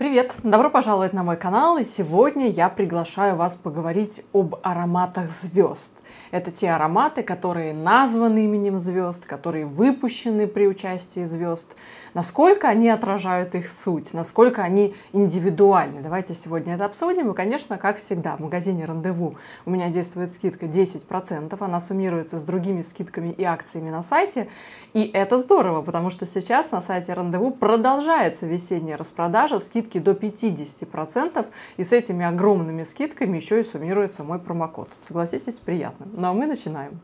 Привет! Добро пожаловать на мой канал, и сегодня я приглашаю вас поговорить об ароматах звезд. Это те ароматы, которые названы именем звезд, которые выпущены при участии звезд – насколько они отражают их суть, насколько они индивидуальны. Давайте сегодня это обсудим. И, конечно, как всегда, в магазине «Рандеву» у меня действует скидка 10%. Она суммируется с другими скидками и акциями на сайте. И это здорово, потому что сейчас на сайте «Рандеву» продолжается весенняя распродажа, скидки до 50%. И с этими огромными скидками еще и суммируется мой промокод. Согласитесь, приятно. Ну а мы начинаем.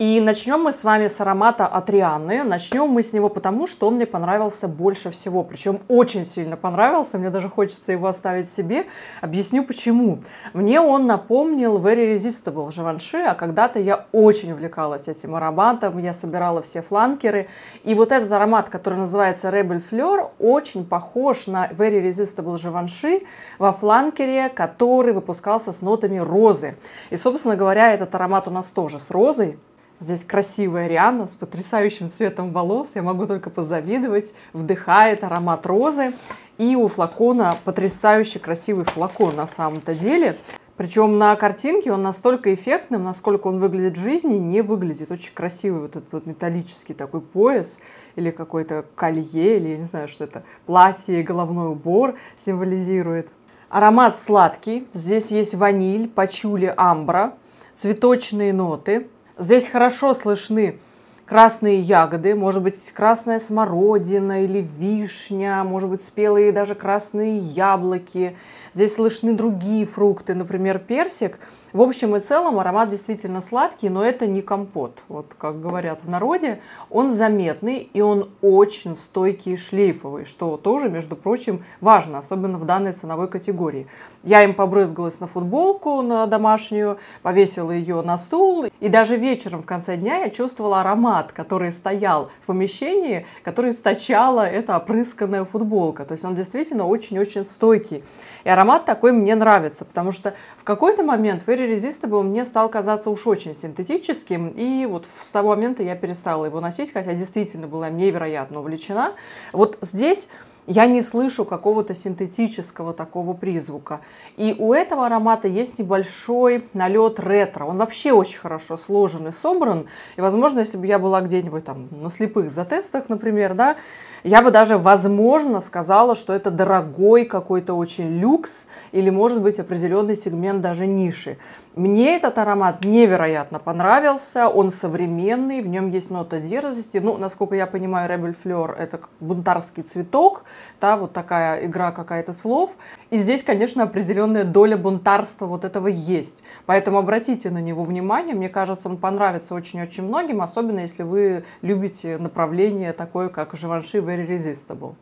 И начнем мы с вами с аромата Атрианы. Начнем мы с него потому, что он мне понравился больше всего. Причем очень сильно понравился. Мне даже хочется его оставить себе. Объясню почему. Мне он напомнил Very Resistible Живанши, а когда-то я очень увлекалась этим ароматом. Я собирала все фланкеры. И вот этот аромат, который называется Rebel Fleur, очень похож на Very Resistible Живанши во фланкере, который выпускался с нотами розы. И, собственно говоря, этот аромат у нас тоже с розой. Здесь красивая Риана с потрясающим цветом волос. Я могу только позавидовать. Вдыхает аромат розы. И у флакона потрясающе красивый флакон на самом-то деле. Причем на картинке он настолько эффектным, насколько он выглядит в жизни, не выглядит. Очень красивый вот этот вот металлический такой пояс или какое-то колье, или я не знаю, что это, платье и головной убор символизирует. Аромат сладкий. Здесь есть ваниль, пачули, амбра, цветочные ноты. Здесь хорошо слышны красные ягоды, может быть, красная смородина или вишня, может быть, спелые даже красные яблоки – Здесь слышны другие фрукты, например, персик. В общем и целом аромат действительно сладкий, но это не компот. Вот как говорят в народе, он заметный и он очень стойкий и шлейфовый, что тоже, между прочим, важно, особенно в данной ценовой категории. Я им побрызгалась на футболку, на домашнюю, повесила ее на стул. И даже вечером в конце дня я чувствовала аромат, который стоял в помещении, который источала эта опрысканная футболка. То есть он действительно очень-очень стойкий. И аромат аромат такой мне нравится, потому что в какой-то момент Very Resistible мне стал казаться уж очень синтетическим, и вот с того момента я перестала его носить, хотя действительно была невероятно увлечена. Вот здесь я не слышу какого-то синтетического такого призвука. И у этого аромата есть небольшой налет ретро. Он вообще очень хорошо сложен и собран. И, возможно, если бы я была где-нибудь там на слепых затестах, например, да, я бы даже, возможно, сказала, что это дорогой какой-то очень люкс или, может быть, определенный сегмент даже ниши. Мне этот аромат невероятно понравился, он современный, в нем есть нота дерзости. Ну, насколько я понимаю, Rebel Fleur – это бунтарский цветок, да, вот такая игра какая-то слов. И здесь, конечно, определенная доля бунтарства вот этого есть. Поэтому обратите на него внимание, мне кажется, он понравится очень-очень многим, особенно если вы любите направление такое, как Givenchy Very Resistible.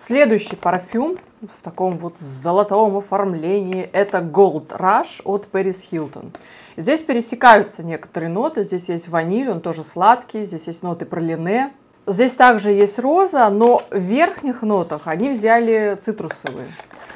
Следующий парфюм в таком вот золотом оформлении это Gold Rush от Paris Hilton. Здесь пересекаются некоторые ноты. Здесь есть ваниль, он тоже сладкий. Здесь есть ноты пролине. Здесь также есть роза, но в верхних нотах они взяли цитрусовые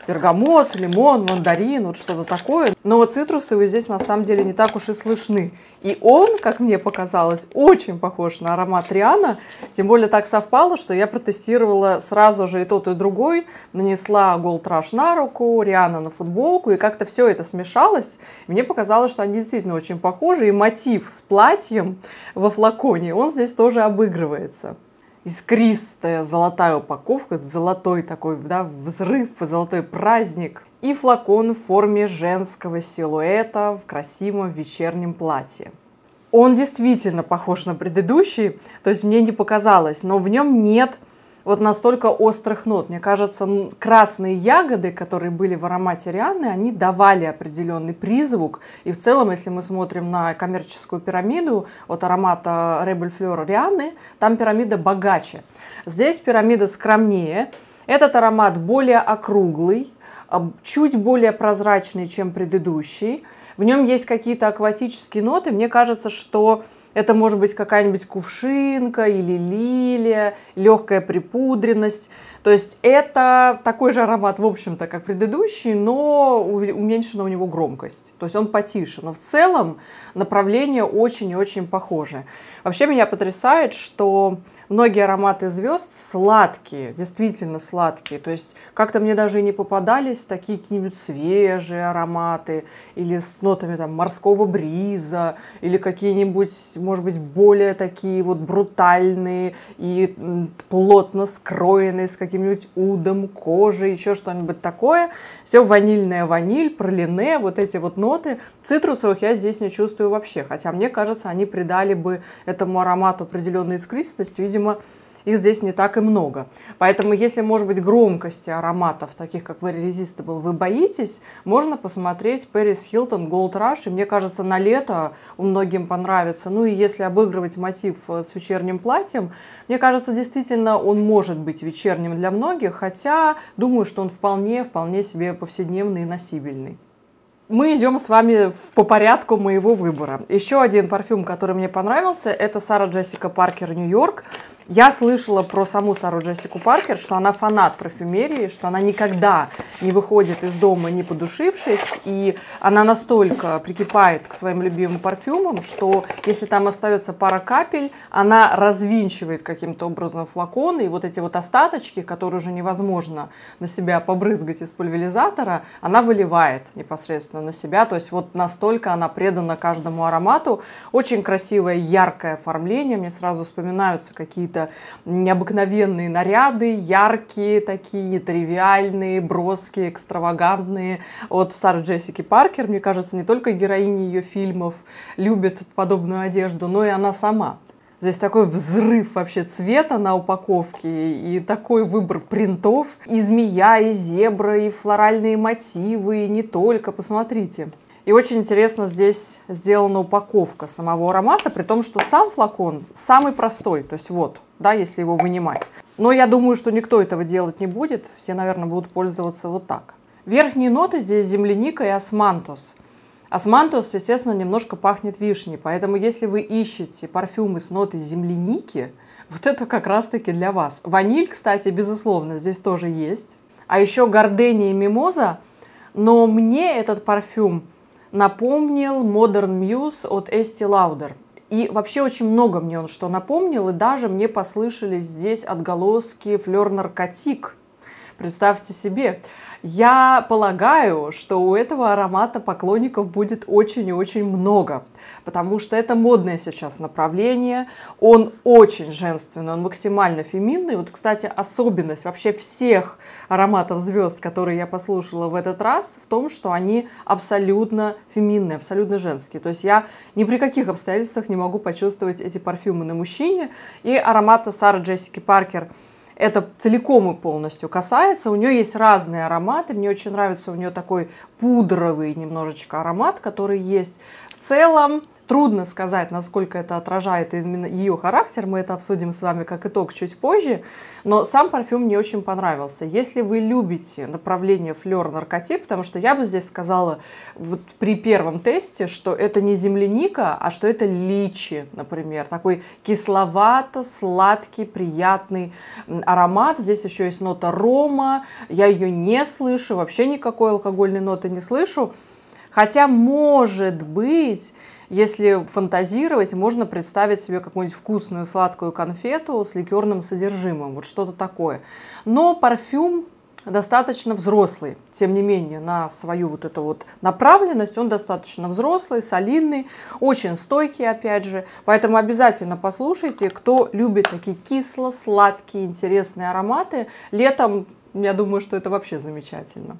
пергамот, лимон, мандарин, вот что-то такое. Но вот цитрусовые здесь на самом деле не так уж и слышны. И он, как мне показалось, очень похож на аромат Риана. Тем более так совпало, что я протестировала сразу же и тот, и другой. Нанесла Gold Rush на руку, Риана на футболку. И как-то все это смешалось. Мне показалось, что они действительно очень похожи. И мотив с платьем во флаконе, он здесь тоже обыгрывается искристая золотая упаковка, золотой такой, да, взрыв, золотой праздник. И флакон в форме женского силуэта в красивом вечернем платье. Он действительно похож на предыдущий, то есть мне не показалось, но в нем нет вот настолько острых нот. Мне кажется, красные ягоды, которые были в аромате Рианны, они давали определенный призвук. И в целом, если мы смотрим на коммерческую пирамиду от аромата Rebel Fleur Рианны, там пирамида богаче. Здесь пирамида скромнее. Этот аромат более округлый, чуть более прозрачный, чем предыдущий. В нем есть какие-то акватические ноты. Мне кажется, что это может быть какая-нибудь кувшинка или лилия, легкая припудренность. То есть это такой же аромат, в общем-то, как предыдущий, но уменьшена у него громкость. То есть он потише. Но в целом направление очень и очень похоже. Вообще меня потрясает, что многие ароматы звезд сладкие, действительно сладкие. То есть как-то мне даже и не попадались такие какие-нибудь свежие ароматы или с нотами там морского бриза или какие-нибудь, может быть, более такие вот брутальные и плотно скроенные с каким-нибудь удом кожи, еще что-нибудь такое. Все ванильная ваниль, пролине, вот эти вот ноты. Цитрусовых я здесь не чувствую вообще, хотя мне кажется, они придали бы этому аромату определенную искристность, видимо, их здесь не так и много. Поэтому, если, может быть, громкости ароматов, таких как Very Resistible, вы боитесь, можно посмотреть Paris Hilton Gold Rush, и мне кажется, на лето у многим понравится. Ну и если обыгрывать мотив э, с вечерним платьем, мне кажется, действительно он может быть вечерним для многих, хотя думаю, что он вполне, вполне себе повседневный и носибельный мы идем с вами в, по порядку моего выбора. Еще один парфюм, который мне понравился, это Сара Джессика Паркер Нью-Йорк. Я слышала про саму Сару Джессику Паркер, что она фанат парфюмерии, что она никогда не выходит из дома, не подушившись, и она настолько прикипает к своим любимым парфюмам, что если там остается пара капель, она развинчивает каким-то образом флаконы, и вот эти вот остаточки, которые уже невозможно на себя побрызгать из пульверизатора, она выливает непосредственно на себя, то есть вот настолько она предана каждому аромату. Очень красивое, яркое оформление, мне сразу вспоминаются какие-то какие-то необыкновенные наряды, яркие такие, нетривиальные, броские, экстравагантные. от Сара Джессики Паркер, мне кажется, не только героини ее фильмов любят подобную одежду, но и она сама. Здесь такой взрыв вообще цвета на упаковке и такой выбор принтов. И змея, и зебра, и флоральные мотивы, и не только. Посмотрите. И очень интересно здесь сделана упаковка самого аромата, при том, что сам флакон самый простой, то есть вот, да, если его вынимать. Но я думаю, что никто этого делать не будет, все, наверное, будут пользоваться вот так. Верхние ноты здесь земляника и османтус. Османтус, естественно, немножко пахнет вишней, поэтому если вы ищете парфюмы с нотой земляники, вот это как раз-таки для вас. Ваниль, кстати, безусловно, здесь тоже есть. А еще гордения и мимоза, но мне этот парфюм напомнил Modern Muse от Эсти Лаудер. И вообще очень много мне он что напомнил, и даже мне послышались здесь отголоски флер наркотик. Представьте себе. Я полагаю, что у этого аромата поклонников будет очень и очень много, потому что это модное сейчас направление, он очень женственный, он максимально феминный. Вот, кстати, особенность вообще всех ароматов звезд, которые я послушала в этот раз, в том, что они абсолютно феминные, абсолютно женские. То есть я ни при каких обстоятельствах не могу почувствовать эти парфюмы на мужчине. И аромата Сары Джессики Паркер – это целиком и полностью касается. У нее есть разные ароматы. Мне очень нравится у нее такой пудровый немножечко аромат, который есть. В целом Трудно сказать, насколько это отражает именно ее характер. Мы это обсудим с вами как итог чуть позже. Но сам парфюм мне очень понравился. Если вы любите направление флер-наркотик, потому что я бы здесь сказала вот при первом тесте, что это не земляника, а что это личи, например. Такой кисловато-сладкий, приятный аромат. Здесь еще есть нота рома. Я ее не слышу, вообще никакой алкогольной ноты не слышу. Хотя, может быть, если фантазировать, можно представить себе какую-нибудь вкусную сладкую конфету с ликерным содержимым, вот что-то такое. Но парфюм достаточно взрослый. Тем не менее, на свою вот эту вот направленность он достаточно взрослый, солидный, очень стойкий, опять же. Поэтому обязательно послушайте, кто любит такие кисло-сладкие, интересные ароматы. Летом, я думаю, что это вообще замечательно.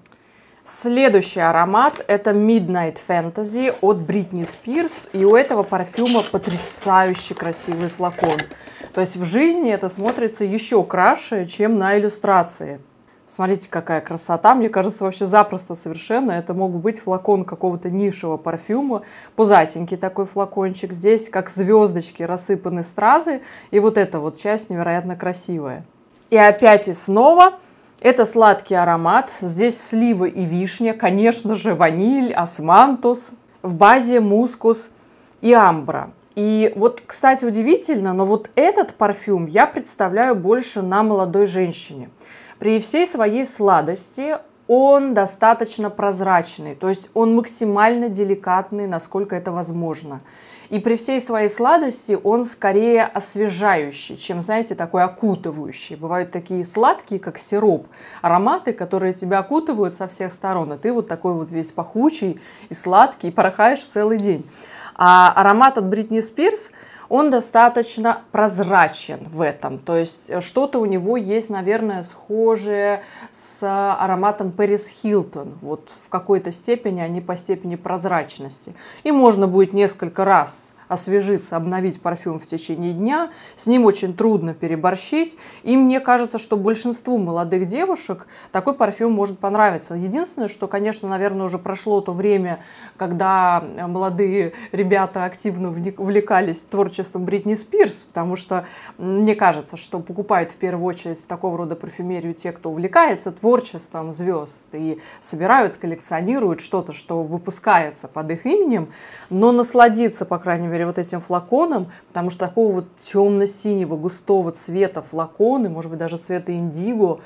Следующий аромат – это Midnight Fantasy от Бритни Спирс. И у этого парфюма потрясающе красивый флакон. То есть в жизни это смотрится еще краше, чем на иллюстрации. Смотрите, какая красота. Мне кажется, вообще запросто совершенно. Это мог быть флакон какого-то нишевого парфюма. Пузатенький такой флакончик. Здесь как звездочки рассыпаны стразы. И вот эта вот часть невероятно красивая. И опять и снова – это сладкий аромат. Здесь сливы и вишня, конечно же, ваниль, османтус. В базе мускус и амбра. И вот, кстати, удивительно, но вот этот парфюм я представляю больше на молодой женщине. При всей своей сладости он достаточно прозрачный, то есть он максимально деликатный, насколько это возможно. И при всей своей сладости он скорее освежающий, чем, знаете, такой окутывающий. Бывают такие сладкие, как сироп, ароматы, которые тебя окутывают со всех сторон, а ты вот такой вот весь пахучий и сладкий, и порхаешь целый день. А аромат от Бритни Спирс – он достаточно прозрачен в этом. То есть э, что-то у него есть, наверное, схожее с ароматом Paris Hilton. Вот в какой-то степени они по степени прозрачности. И можно будет несколько раз освежиться, обновить парфюм в течение дня. С ним очень трудно переборщить. И мне кажется, что большинству молодых девушек такой парфюм может понравиться. Единственное, что, конечно, наверное, уже прошло то время, когда молодые ребята активно увлекались творчеством Бритни Спирс, потому что мне кажется, что покупают в первую очередь такого рода парфюмерию те, кто увлекается творчеством звезд и собирают, коллекционируют что-то, что выпускается под их именем, но насладиться, по крайней мере, благодаря вот этим флаконам, потому что такого вот темно-синего, густого цвета флаконы, может быть, даже цвета индиго,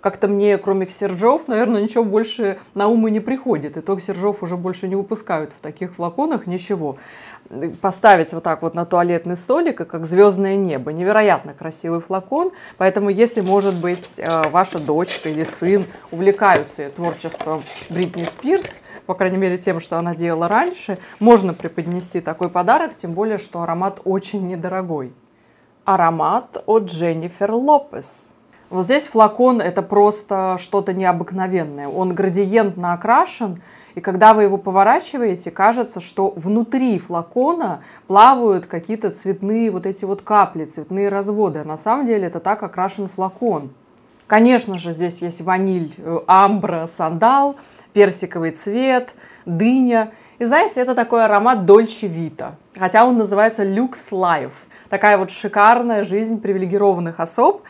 как-то мне, кроме Ксержов, наверное, ничего больше на ум и не приходит. И то Ксержов уже больше не выпускают в таких флаконах ничего. Поставить вот так вот на туалетный столик, как звездное небо. Невероятно красивый флакон. Поэтому, если, может быть, э, ваша дочка или сын увлекаются творчеством Бритни Спирс, по крайней мере, тем, что она делала раньше, можно преподнести такой подарок, тем более, что аромат очень недорогой. Аромат от Дженнифер Лопес. Вот здесь флакон – это просто что-то необыкновенное. Он градиентно окрашен, и когда вы его поворачиваете, кажется, что внутри флакона плавают какие-то цветные вот эти вот капли, цветные разводы. А на самом деле это так окрашен флакон. Конечно же, здесь есть ваниль, э, амбра, сандал, персиковый цвет, дыня. И знаете, это такой аромат Dolce Vita, хотя он называется Lux Life. Такая вот шикарная жизнь привилегированных особ.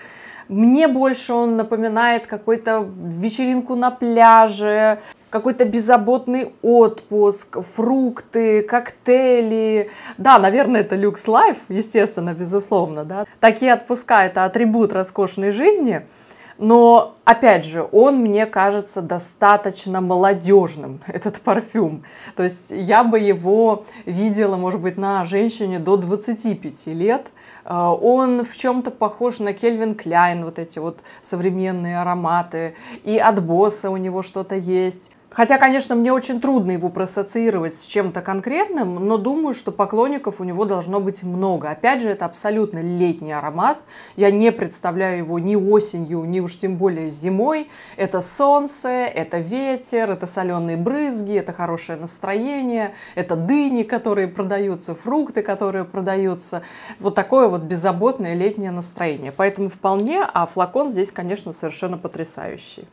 Мне больше он напоминает какую-то вечеринку на пляже, какой-то беззаботный отпуск, фрукты, коктейли. Да, наверное, это люкс лайф, естественно, безусловно, да. Такие отпуска – это атрибут роскошной жизни – но, опять же, он мне кажется достаточно молодежным, этот парфюм. То есть я бы его видела, может быть, на женщине до 25 лет. А, он в чем-то похож на Кельвин Кляйн, вот эти вот современные ароматы. И от босса у него что-то есть. Хотя, конечно, мне очень трудно его проассоциировать с чем-то конкретным, но думаю, что поклонников у него должно быть много. Опять же, это абсолютно летний аромат. Я не представляю его ни осенью, ни уж тем более зимой. Это солнце, это ветер, это соленые брызги, это хорошее настроение, это дыни, которые продаются, фрукты, которые продаются. Вот такое вот беззаботное летнее настроение. Поэтому вполне, а флакон здесь, конечно, совершенно потрясающий.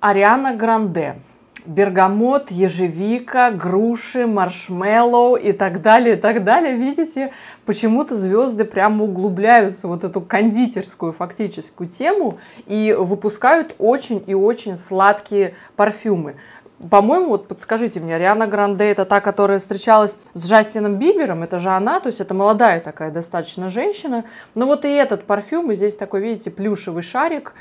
Ариана Гранде бергамот, ежевика, груши, маршмеллоу и так далее, и так далее. Видите, почему-то звезды прямо углубляются в вот эту кондитерскую фактическую тему и выпускают очень и очень сладкие парфюмы. По-моему, вот подскажите мне, Риана Гранде это та, которая встречалась с Джастином Бибером, это же она, то есть это молодая такая достаточно женщина. Но вот и этот парфюм, и здесь такой, видите, плюшевый шарик,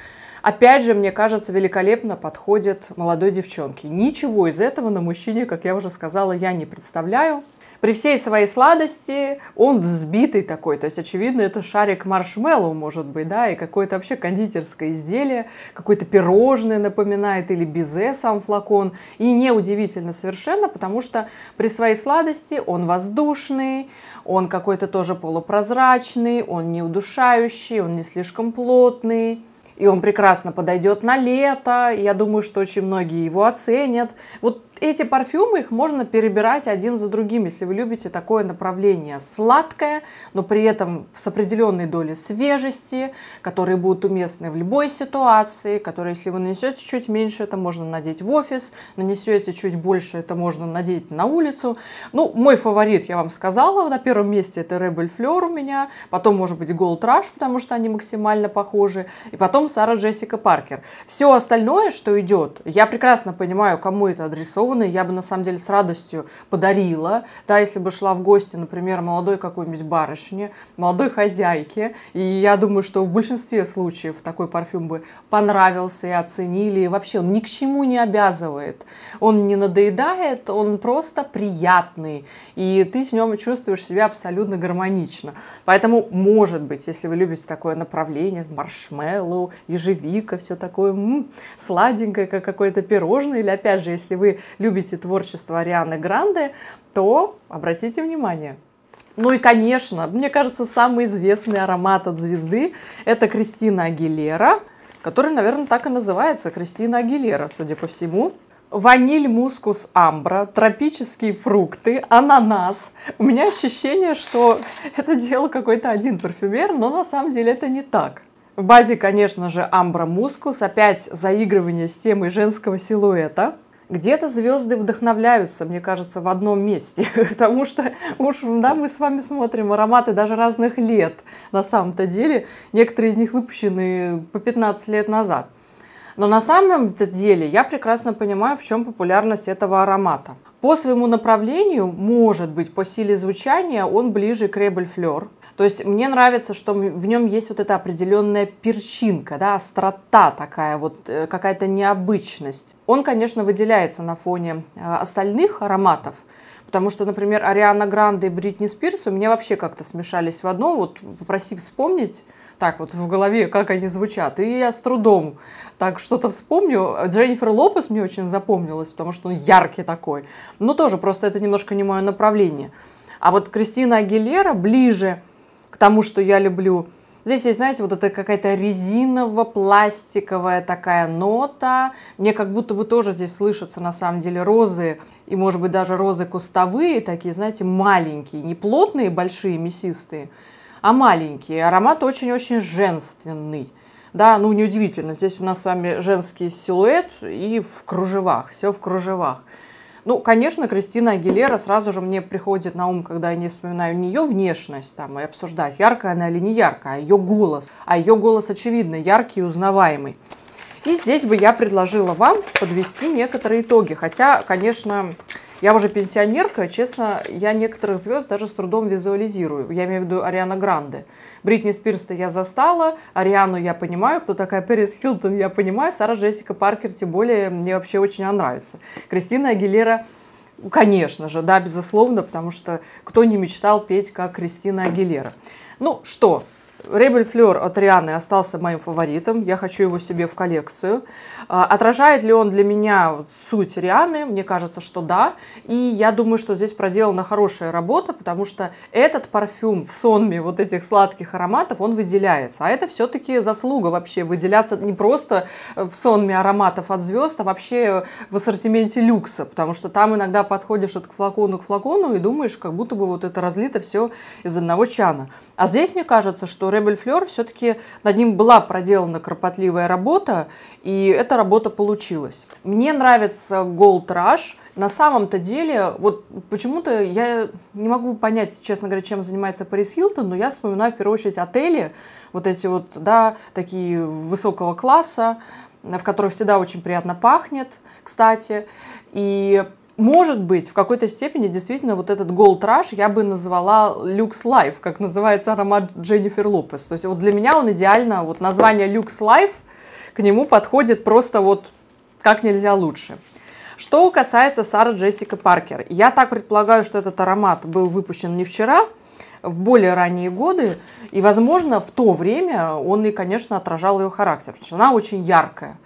Опять же, мне кажется, великолепно подходит молодой девчонке. Ничего из этого на мужчине, как я уже сказала, я не представляю. При всей своей сладости он взбитый такой, то есть, очевидно, это шарик маршмеллоу, может быть, да, и какое-то вообще кондитерское изделие, какое-то пирожное напоминает, или безе сам флакон. И неудивительно совершенно, потому что при своей сладости он воздушный, он какой-то тоже полупрозрачный, он не удушающий, он не слишком плотный, и он прекрасно подойдет на лето. Я думаю, что очень многие его оценят. Вот эти парфюмы, их можно перебирать один за другим, если вы любите такое направление сладкое, но при этом с определенной долей свежести, которые будут уместны в любой ситуации, которые, если вы нанесете чуть меньше, это можно надеть в офис, нанесете чуть больше, это можно надеть на улицу. Ну, мой фаворит, я вам сказала, на первом месте это Rebel Flair у меня, потом, может быть, Gold Rush, потому что они максимально похожи, и потом Сара Джессика Паркер. Все остальное, что идет, я прекрасно понимаю, кому это адресовано, образованные, я бы на самом деле с радостью подарила, да, если бы шла в гости, например, молодой какой-нибудь барышне, молодой хозяйке, и я думаю, что в большинстве случаев такой парфюм бы понравился и оценили, и вообще он ни к чему не обязывает, он не надоедает, он просто приятный, и ты с нем чувствуешь себя абсолютно гармонично. Поэтому, может быть, если вы любите такое направление, маршмеллоу, ежевика, все такое м-м, сладенькое, как какое-то пирожное, или опять же, если вы любите творчество Арианы Гранде, то обратите внимание. Ну и, конечно, мне кажется, самый известный аромат от звезды – это Кристина Агилера, который, наверное, так и называется – Кристина Агилера, судя по всему ваниль, мускус, амбра, тропические фрукты, ананас. У меня ощущение, что это делал какой-то один парфюмер, но на самом деле это не так. В базе, конечно же, амбра, мускус, опять заигрывание с темой женского силуэта – где-то звезды вдохновляются, мне кажется, в одном месте, потому что уж да, мы с вами смотрим ароматы даже разных лет на самом-то деле. Некоторые из них выпущены по 15 лет назад. Но на самом-то деле я прекрасно понимаю, в чем популярность этого аромата. По своему направлению, может быть, по силе звучания, он ближе к Ребль Флёр, то есть мне нравится, что в нем есть вот эта определенная перчинка, да, острота такая, вот э, какая-то необычность. Он, конечно, выделяется на фоне э, остальных ароматов, Потому что, например, Ариана Гранде и Бритни Спирс у меня вообще как-то смешались в одно. Вот попроси вспомнить, так вот в голове, как они звучат. И я с трудом так что-то вспомню. Дженнифер Лопес мне очень запомнилась, потому что он яркий такой. Но тоже просто это немножко не мое направление. А вот Кристина Агилера ближе к тому, что я люблю. Здесь есть, знаете, вот это какая-то резиново-пластиковая такая нота. Мне как будто бы тоже здесь слышатся на самом деле розы. И, может быть, даже розы кустовые, такие, знаете, маленькие. Не плотные, большие, мясистые, а маленькие. Аромат очень-очень женственный. Да, ну неудивительно, здесь у нас с вами женский силуэт и в кружевах, все в кружевах. Ну, конечно, Кристина Агилера сразу же мне приходит на ум, когда я не вспоминаю не ее внешность там и обсуждать, яркая она или не яркая, а ее голос. А ее голос, очевидно, яркий и узнаваемый. И здесь бы я предложила вам подвести некоторые итоги. Хотя, конечно, я уже пенсионерка, честно, я некоторых звезд даже с трудом визуализирую. Я имею в виду Ариана Гранде. Бритни Спирс-то я застала, Ариану я понимаю, кто такая Пэрис Хилтон я понимаю, Сара Джессика Паркер тем более мне вообще очень она нравится. Кристина Агилера Конечно же, да, безусловно, потому что кто не мечтал петь, как Кристина Агилера. Ну что, Ребель Флер от Рианы остался моим фаворитом. Я хочу его себе в коллекцию. А, отражает ли он для меня суть Рианы? Мне кажется, что да. И я думаю, что здесь проделана хорошая работа, потому что этот парфюм в сонме вот этих сладких ароматов, он выделяется. А это все-таки заслуга вообще выделяться не просто в сонме ароматов от звезд, а вообще в ассортименте люкса, потому что там иногда подходишь от флакону к флакону и думаешь, как будто бы вот это разлито все из одного чана. А здесь мне кажется, что что Rebel Fleur все-таки над ним была проделана кропотливая работа, и эта работа получилась. Мне нравится Gold Rush. На самом-то деле, вот почему-то я не могу понять, честно говоря, чем занимается Парис Хилтон, но я вспоминаю в первую очередь отели, вот эти вот, да, такие высокого класса, в которых всегда очень приятно пахнет, кстати. И может быть, в какой-то степени действительно вот этот Gold Rush я бы назвала Lux Life, как называется аромат Дженнифер Лопес. То есть вот для меня он идеально, вот название Lux Life к нему подходит просто вот как нельзя лучше. Что касается Сары Джессика Паркер, я так предполагаю, что этот аромат был выпущен не вчера, в более ранние годы, и, возможно, в то время он и, конечно, отражал ее характер, потому что она очень яркая.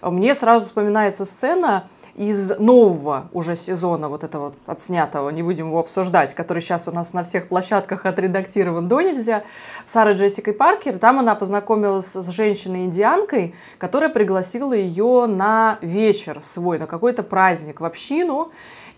Мне сразу вспоминается сцена, из нового уже сезона, вот этого отснятого, не будем его обсуждать, который сейчас у нас на всех площадках отредактирован до нельзя, Сара Джессикой Паркер, там она познакомилась с женщиной-индианкой, которая пригласила ее на вечер свой, на какой-то праздник в общину,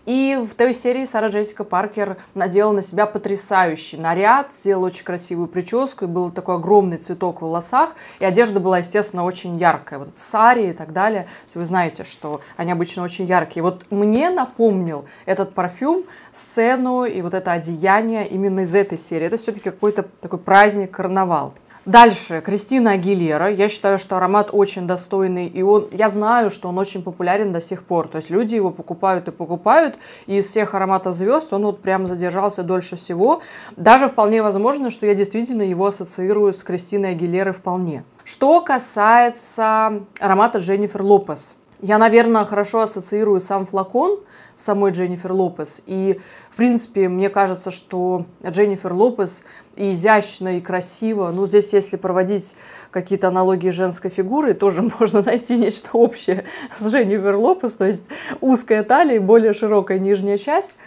и в той серии Сара Джессика Паркер надела на себя потрясающий наряд, сделала очень красивую прическу, и был такой огромный цветок в волосах, и одежда была, естественно, очень яркая. Вот сари и так далее, если вы знаете, что они обычно очень яркие. Вот мне напомнил этот парфюм сцену и вот это одеяние именно из этой серии. Это все-таки какой-то такой праздник, карнавал. Дальше, Кристина Агилера. Я считаю, что аромат очень достойный, и он, я знаю, что он очень популярен до сих пор. То есть люди его покупают и покупают, и из всех ароматов звезд он вот прям задержался дольше всего. Даже вполне возможно, что я действительно его ассоциирую с Кристиной Агилерой вполне. Что касается аромата Дженнифер Лопес. Я, наверное, хорошо ассоциирую сам флакон с самой Дженнифер Лопес. И, в принципе, мне кажется, что Дженнифер Лопес и изящно, и красиво. Ну, здесь, если проводить какие-то аналогии женской фигуры, тоже можно найти нечто общее с Дженнифер Лопес. То есть узкая талия и более широкая нижняя часть.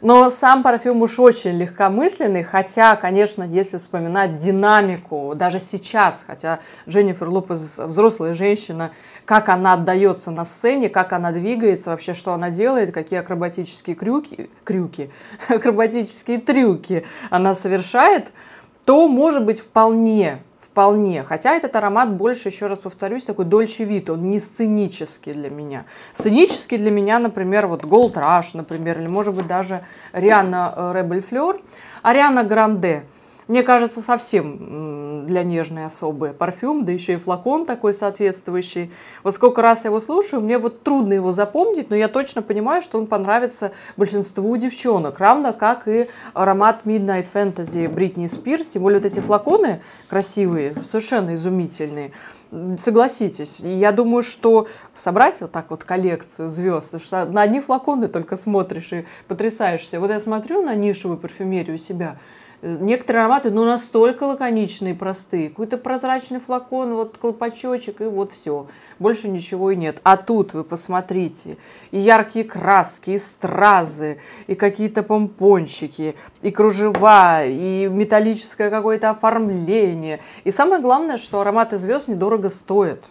Но сам парфюм уж очень легкомысленный, хотя, конечно, если вспоминать динамику, даже сейчас, хотя Дженнифер Лопес взрослая женщина, как она отдается на сцене, как она двигается, вообще что она делает, какие акробатические крюки, крюки, акробатические трюки она совершает, то может быть вполне вполне. Хотя этот аромат больше, еще раз повторюсь, такой дольче вид, он не сценический для меня. Сценический для меня, например, вот Gold Rush, например, или может быть даже Риана э, Rebel Fleur, Ариана Гранде – мне кажется, совсем для нежной особы парфюм, да еще и флакон такой соответствующий. Вот сколько раз я его слушаю, мне вот трудно его запомнить, но я точно понимаю, что он понравится большинству девчонок, равно как и аромат Midnight Fantasy Бритни Спирс, тем более вот эти флаконы красивые, совершенно изумительные согласитесь, я думаю, что собрать вот так вот коллекцию звезд, потому что на одни флаконы только смотришь и потрясаешься. Вот я смотрю на нишевую парфюмерию у себя, Некоторые ароматы, ну, настолько лаконичные, простые. Какой-то прозрачный флакон, вот колпачочек, и вот все. Больше ничего и нет. А тут вы посмотрите. И яркие краски, и стразы, и какие-то помпончики, и кружева, и металлическое какое-то оформление. И самое главное, что ароматы звезд недорого стоят.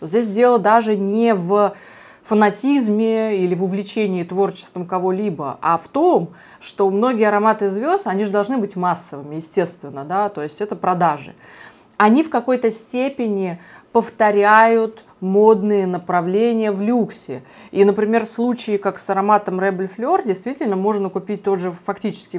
Здесь дело даже не в фанатизме или в увлечении творчеством кого-либо, а в том, что многие ароматы звезд, они же должны быть массовыми, естественно, да, то есть это продажи. Они в какой-то степени повторяют модные направления в люксе. И, например, в случае, как с ароматом Rebel Fleur, действительно можно купить тот же фактически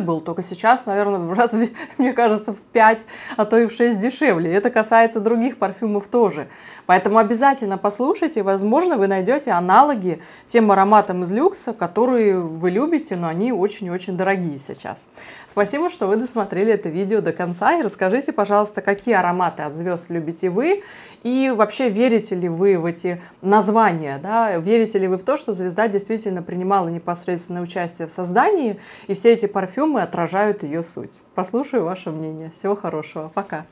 был, только сейчас, наверное, в раз, мне кажется, в 5, а то и в 6 дешевле. Это касается других парфюмов тоже. Поэтому обязательно послушайте, возможно, вы найдете аналоги тем ароматам из люкса, которые вы любите, но они очень-очень дорогие сейчас. Спасибо, что вы досмотрели это видео до конца. И расскажите, пожалуйста, какие ароматы от звезд любите вы и вообще верите ли вы в эти названия, да? верите ли вы в то, что звезда действительно принимала непосредственное участие в создании, и все эти парфюмы отражают ее суть. Послушаю ваше мнение. Всего хорошего. Пока.